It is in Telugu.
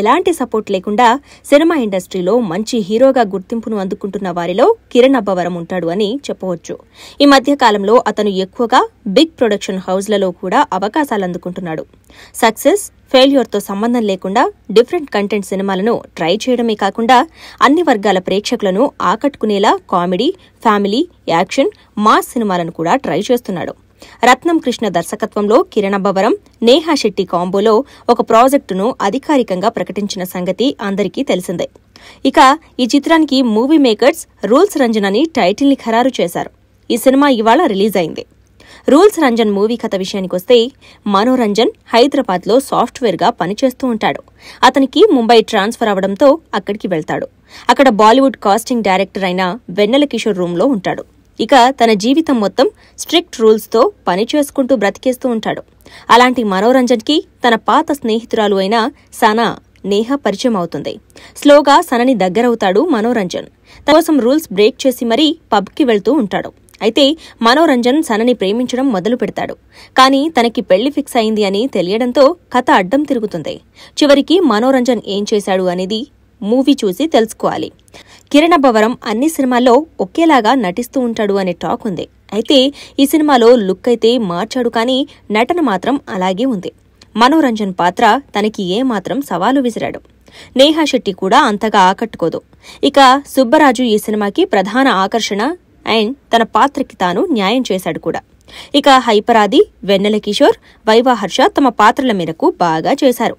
ఎలాంటి సపోర్ట్ లేకుండా సినిమా ఇండస్ట్రీలో మంచి హీరోగా గుర్తింపును అందుకుంటున్న వారిలో కిరణ్ అబ్బవరం ఉంటాడు అని చెప్పవచ్చు ఈ మధ్య కాలంలో అతను ఎక్కువగా బిగ్ ప్రొడక్షన్ హౌస్లలో కూడా అవకాశాలు అందుకుంటున్నాడు సక్సెస్ ఫెయిల్యూర్తో సంబంధం లేకుండా డిఫరెంట్ కంటెంట్ సినిమాలను ట్రై చేయడమే కాకుండా అన్ని వర్గాల ప్రేక్షకులను ఆకట్టుకునేలా కామెడీ ఫ్యామిలీ యాక్షన్ మాస్ సినిమాలను కూడా ట్రై చేస్తున్నాడు రత్నం కృష్ణ దర్శకత్వంలో కిరణబవరం నేహా శెట్టి కాంబోలో ఒక ప్రాజెక్టును అధికారికంగా ప్రకటించిన సంగతి అందరికీ తెలిసిందే ఇక ఈ చిత్రానికి మూవీ మేకర్స్ రూల్స్ రంజన్ అని టైటిల్ని ఖరారు చేశారు ఈ సినిమా ఇవాళ రిలీజ్ అయింది రూల్స్ రంజన్ మూవీ కథ విషయానికొస్తే మనోరంజన్ హైదరాబాద్లో సాఫ్ట్వేర్గా పనిచేస్తూ ఉంటాడు అతనికి ముంబై ట్రాన్స్ఫర్ అవడంతో అక్కడికి వెళ్తాడు అక్కడ బాలీవుడ్ కాస్టింగ్ డైరెక్టర్ అయిన వెన్నెల కిషోర్ రూమ్లో ఉంటాడు ఇక తన జీవితం మొత్తం స్ట్రిక్ట్ రూల్స్తో పని చేసుకుంటూ బ్రతికేస్తూ ఉంటాడు అలాంటి మనోరంజన్కి తన పాత స్నేహితురాలు అయిన సనా నేహ పరిచయం అవుతుంది స్లోగా సనని దగ్గరవుతాడు మనోరంజన్ కోసం రూల్స్ బ్రేక్ చేసి మరీ పబ్కి వెళ్తూ ఉంటాడు అయితే మనోరంజన్ సనని ప్రేమించడం మొదలు పెడతాడు కానీ తనకి పెళ్లి ఫిక్స్ అయింది అని తెలియడంతో కథ అడ్డం తిరుగుతుంది చివరికి మనోరంజన్ ఏం చేశాడు అనేది మూవీ చూసి తెలుసుకోవాలి కిరణ్ అబ్బవరం అన్ని సినిమాల్లో ఒకేలాగా నటిస్తూ ఉంటాడు అనే టాక్ ఉంది అయితే ఈ సినిమాలో లుక్ అయితే మార్చాడు కానీ నటన మాత్రం అలాగే ఉంది మనోరంజన్ పాత్ర తనకి ఏమాత్రం సవాలు విసిరాడు నేహా శెట్టి కూడా అంతగా ఆకట్టుకోదు ఇక సుబ్బరాజు ఈ సినిమాకి ప్రధాన ఆకర్షణ అండ్ తన పాత్రకి తాను న్యాయం చేశాడు కూడా ఇక హైపరాది వెన్నెల కిషోర్ వైవా హర్ష తమ పాత్రల మేరకు బాగా చేశారు